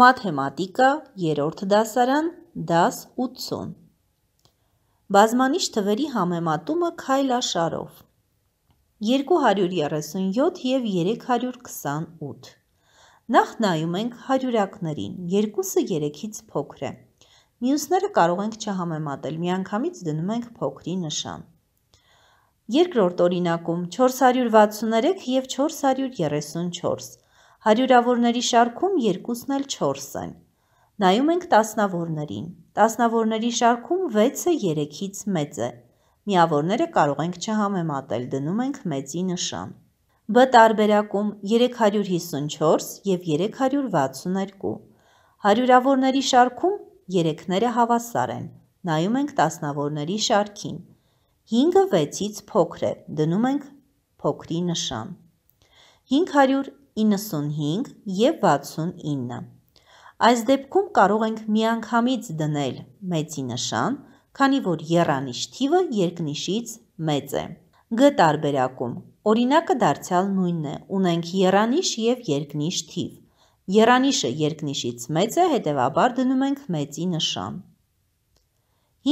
Մաթեմատիկա, երրորդ դասարան, դաս 80։ Բազմանիշ թվերի համեմատումը քայլաշարով։ 237 և 328։ Նախ նայում ենք հարյուրակներին, երկուսը երեքից փոքր է։ Մյուսները կարող ենք չհամեմատել, միանգամից դնում ենք փոքրի նշան։ Երկրորդ օրինակում 463 և 434 Հարյուրավորների շարքում երկուսն էլ 4 են։ Նայում ենք տասնավորներին։ Տասնավորների շարքում 6-ը 3-ից մեծ է։ Միավորները կարող ենք չհամեմատել, դնում ենք մեծի նշան։ Բ տարբերակում 354 եւ 362։ Հարյուրավորների շարքում 3-ները հավասար են։ Նայում ենք տասնավորների շարքին։ 5-ը 6-ից փոքր է, դնում ենք փոքրի նշան։ 500 95 և 69։ Այս դեպքում կարող ենք միանգամից դնել մեծի նշան, քանի որ եռանիշ թիվը երկնիշից մեծ է։ Գ տարբերակում օրինակը դարձյալ նույնն է, ունենք եռանիշ և երկնիշ թիվ։ Եռանիշը երկնիշից մեծ է, հետևաբար դնում ենք մեծի նշան։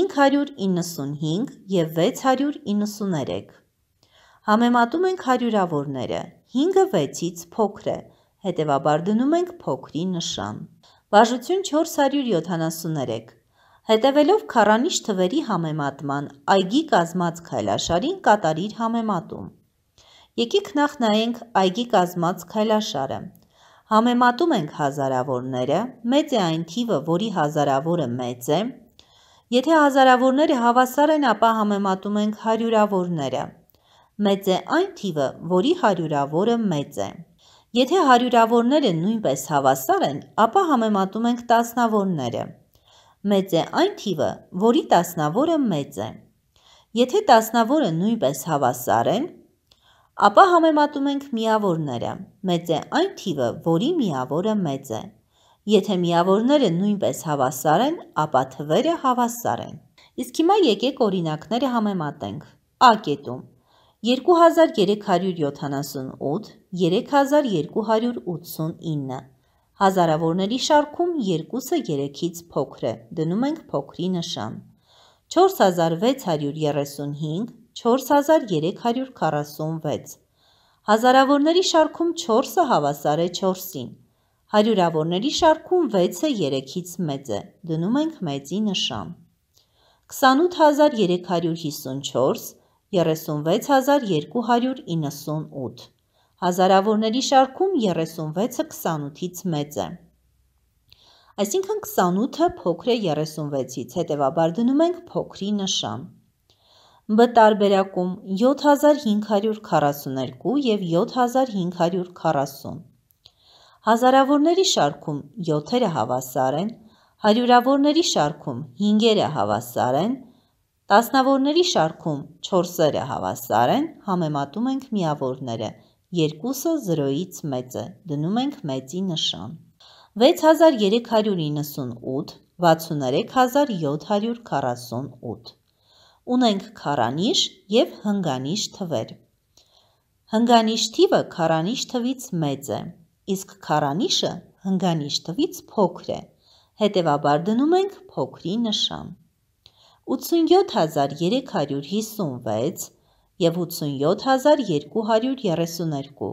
595 և 693 Համեմատում ենք հարյուրավորները, 5-ը 6-ից փոքր է, հետևաբար դնում ենք փոքրի նշան։ Բաժություն 473 Հետևելով քարանիշ թվերի համեմատման, այգի կազմած քայլաշարին կատարիր համեմատում։ Եկեք նախ նայենք այգի կազմած քայլաշարը։ Համեմատում ենք հազարավորները, մեծ է այն թիվը, որի հազարավորը մեծ է։ Եթե հազարավորները հավասար են, ապա համեմատում ենք հարյուրավորները մեծ է այն թիվը, որի հարյուրավորը մեծ է։ Եթե հարյուրավորները նույնպես հավասար են, ապա համեմատում ենք տասնավորները։ Մեծ է այն թիվը, որի տասնավորը մեծ է։ Եթե տասնավորը նույնպես հավասար են, ապա համեմատում ենք միավորները։ Մեծ է այն թիվը, որի միավորը մեծ է։ Եթե միավորները նույնպես հավասար են, ապա թվերը հավասար են։ Իսկ հիմա եկեք օրինակները համեմատենք։ Ա կետում 2378, 3289 Հազարավորների շարքում երկուսը երեքից փոքր է, դնում ենք փոքրի նշան։ 4635, 4346 Հազարավորների շարքում 4-ը հավասար է 4-ին։ Հարյուրավորների շարքում 6-ը 3-ից մեծ է, դնում ենք մեծի նշան։ 28354, 36298, հազարավորների շարքում 36-ը 28-ից մեծ է։ Այսինքն 28-ը փոքր է 36-ից, հետևաբար դնում ենք փոքրի նշան։ Բ տարբերակում 7542 և 7540։ Հազարավորների շարքում 7-երը հավասար են, հարյուրավորների շարքում 5-երը հավասար են, Տասնավորների շարքում 4-երը հավասար են, համեմատում ենք միավորները, 2-ը 0-ից մեծ է, դնում ենք մեծի նշան։ 6398, 63748 Ունենք քարանիշ և հնգանիշ թվեր։ Հնգանիշ թիվը քարանիշ թվից մեծ է, իսկ քարանիշը հնգանիշ թվից փոքր է, հետևաբար դնում ենք փոքրի նշան։ 87356 և 87232: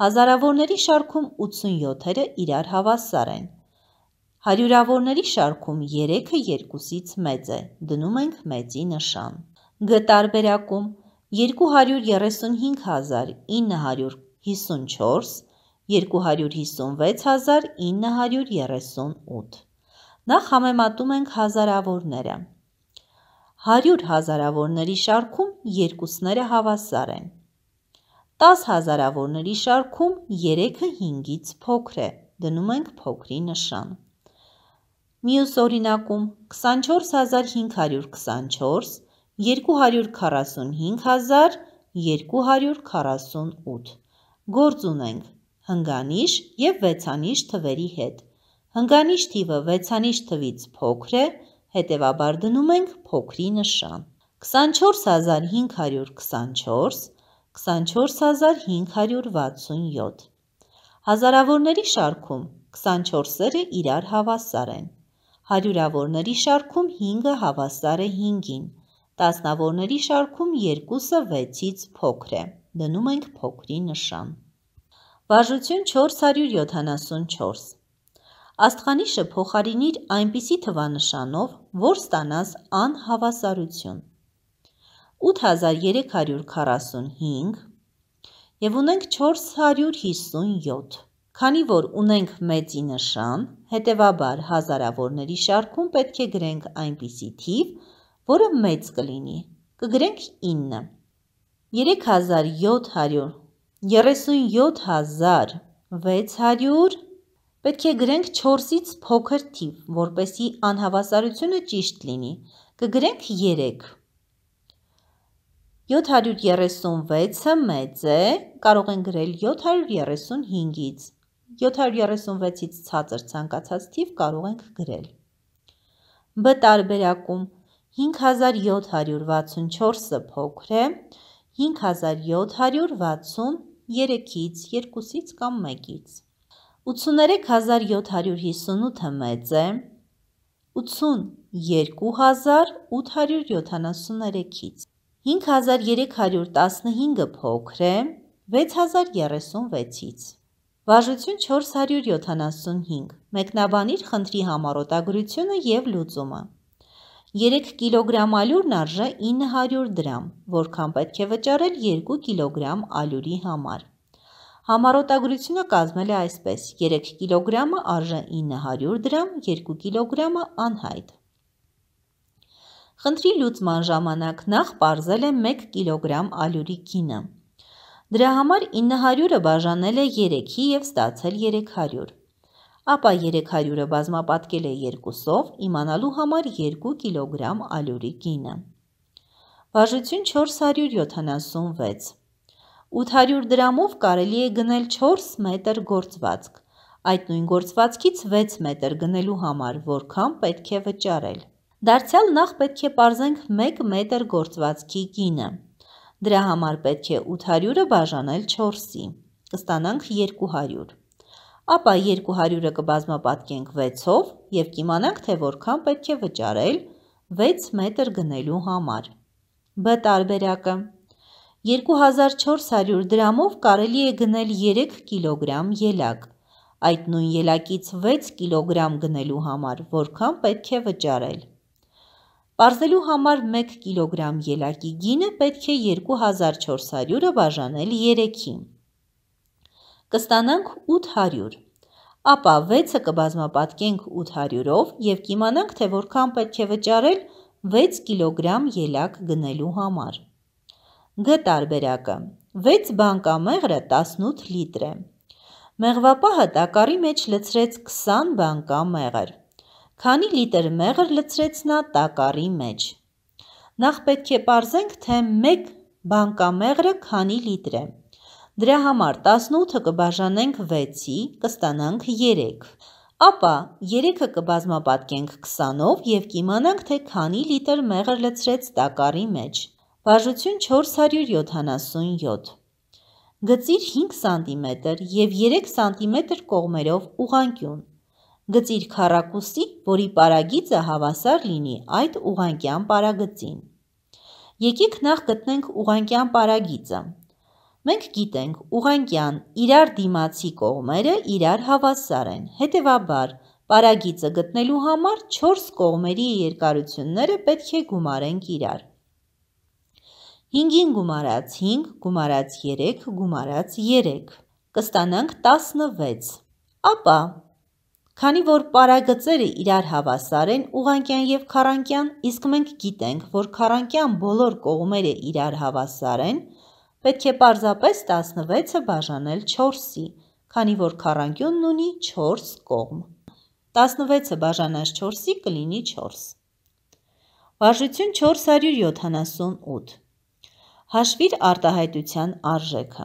Հազարավորների շարքում 87-ը իրար հավասար են, հարյուրավորների շարքում երեքը երկուսից մեծ է, դնում ենք մեծի նշան: Գ տարբերակում 235954, 256938 Նախ համեմատում ենք հազարավորները: 100 հազարավորների շարքում երկուսները հավասար են։ 10 հազարավորների շարքում 3-ը 5-ից փոքր է։ Դնում ենք փոքրի նշան։ Մյուս օրինակում 24524 245248 Գործ ունենք հնգանիշ և վեցանիշ թվերի հետ։ Հնգանիշ թիվը վեցանիշ թվից փոքր է, հետևաբար դնում ենք փոքրի նշան։ 24524, 24567։ Հազարավորների շարքում 24-երը իրար հավասար են։ Հարյուրավորների շարքում 5-ը հավասար է 5-ին։ Տասնավորների շարքում 2-ը 6-ից փոքր է։ Դնում ենք փոքրի նշան։ Բաժություն 474 Աստխանիշը փոխարինիր այնպիսի թվանշանով, որ ստանաս անհավասարություն։ 8345 եւ ունենք 457։ Քանի որ ունենք մեծի նշան, հետևաբար հազարավորների շարքում պետք է գրենք այնպիսի թիվ, որը մեծ կլինի։ Կգրենք 9։ 3700 37600 Պետք է գրենք 4-ից փոքր թիվ, որպեսի անհավասարությունը ճիշտ լինի։ Կգրենք 3։ 736-ը մեծ է, կարող են գրել 735-ից։ 736-ից ցածր ցանկացած թիվ կարող ենք գրել։ Բ տարբերակում 5764-ը փոքր է 5763-ից, 2-ից կամ 1-ից։ 83758-ը մեծ է 82873-ից, 5315-ը փոքր է 6036-ից, վաժություն 475, մեկնաբանիր խնդրի համարոտագրությունը և լուծումը։ 3 կիլոգրամ ալյուրն արժե 900 դրամ, որքան պետք է վճարել 2 կիլոգրամ ալյուրի համար։ Համառոտագրությունը կազմել է այսպես. 3 կիլոգրամը արժե 900 դրամ, 2 կիլոգրամը անհայտ։ Խնդրի լուծման ժամանակ նախ պարզել է 1 կիլոգրամ ալյուրի գինը։ Դրա համար 900-ը բաժանել է 3-ի եւ ստացել 300։ Ապա 300-ը բազմապատկել է 2-ով, իմանալու համար 2 կիլոգրամ ալյուրի գինը։ Բաժություն 476 800 դրամով կարելի է գնել 4 մետր գործվածք, այդ նույն գործվածքից 6 մետր գնելու համար որքան պետք է վճարել։ Դարձյալ նախ պետք է պարզենք 1 մետր գործվածքի գինը։ Դրա համար պետք է 800-ը բաժանել 4-ի, կստանանք 200։ Ապա 200-ը կբազմապատկենք 6-ով և կիմանանք, թե որքան պետք է վճարել 6 մետր գնելու համար։ Բ տարբերակը 2400 դրամով կարելի է գնել 3 կիլոգրամ ելակ։ Այդ նույն ելակից 6 կիլոգրամ գնելու համար որքան պետք է վճարել։ Պարզելու համար 1 կիլոգրամ ելակի գինը պետք է 2400-ը բաժանել 3-ի։ Կստանանք 800 ապա 6-ը կբազմապատկենք 800-ով և կիմանանք, թե որքան պետք է վճարել 6 կիլոգրամ ելակ գնելու համար։ Գ տարբերակը 6 բանկամեղրը 18 լիտր է։ Մեղվապահը տակարի մեջ լցրեց 20 բանկամեղր։ Քանի լիտր մեղր լցրեց նա տակարի մեջ։ Նախ պետք է ողրզենք, թե 1 բանկամեղրը քանի լիտր է։ Դրա համար 18-ը կբաժանենք 6-ի, կստանանք 3։ Ապա 3-ը կբազմապատկենք 20-ով եւ կիմանանք, թե քանի լիտր մեղր լցրեց տակարի մեջ։ Բաժություն 477 Գծիր 5 սանտիմետր և 3 սանտիմետր կողմերով ուղանկյուն։ Գծիր քառակուսի, որի պարագիծը հավասար լինի այդ ուղանկյան պարագծին։ Եկեք նախ գտնենք ուղանկյան պարագիծը։ Մենք գիտենք, ուղանկյան իրար դիմացի կողմերը իրար հավասար են։ Հետևաբար, պարագիծը գտնելու համար 4 կողմերի երկարությունները պետք է գումարենք իրար։ 5-ին գումարած 5 գումարած 3 գումարած 3 կստանանք 16։ Ապա քանի որ պարագծերը իրար հավասար են ուղանկյան եւ քառանկյան, իսկ մենք գիտենք, որ քառանկյան բոլոր կողմերը իրար հավասար են, պետք է պարզապես 16-ը բաժանել 4-ի, քանի որ քառանկյունն ունի 4 կողմ։ 16-ը բաժանած 4-ի կլինի 4։ Վարժություն 478 Հաշվիր արտահայտության արժեքը։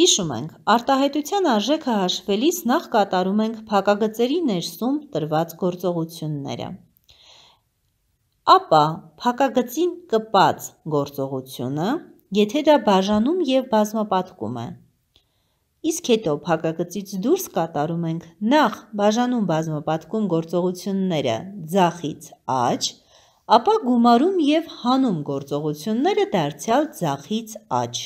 Հիշում ենք, արտահայտության արժեքը հաշվելիս նախ կատարում ենք փակագծերի ներսում տրված գործողությունները։ Ապա փակագծին կպած գործողությունը, եթե դա բաժանում եւ բազմապատկում է։ Իսկ հետո փակագծից դուրս կատարում ենք նախ բաժանում բազմապատկում գործողությունները ձախից աջ, ապա գումարում և հանում գործողությունները դարձյալ ձախից աջ։